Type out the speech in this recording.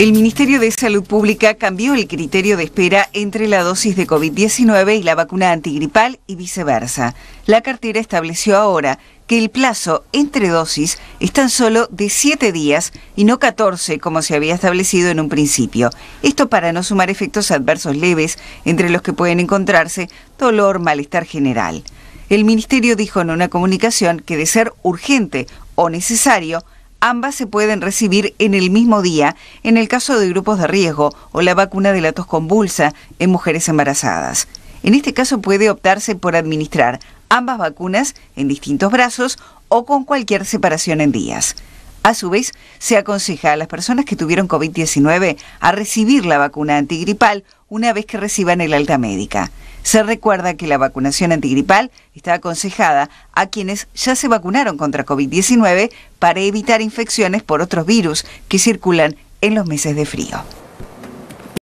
El Ministerio de Salud Pública cambió el criterio de espera entre la dosis de COVID-19 y la vacuna antigripal y viceversa. La cartera estableció ahora que el plazo entre dosis es tan solo de 7 días y no 14 como se había establecido en un principio. Esto para no sumar efectos adversos leves entre los que pueden encontrarse dolor, malestar general. El Ministerio dijo en una comunicación que de ser urgente o necesario, Ambas se pueden recibir en el mismo día en el caso de grupos de riesgo o la vacuna de la tos convulsa en mujeres embarazadas. En este caso puede optarse por administrar ambas vacunas en distintos brazos o con cualquier separación en días. A su vez, se aconseja a las personas que tuvieron COVID-19 a recibir la vacuna antigripal una vez que reciban el alta médica. Se recuerda que la vacunación antigripal está aconsejada a quienes ya se vacunaron contra COVID-19 para evitar infecciones por otros virus que circulan en los meses de frío.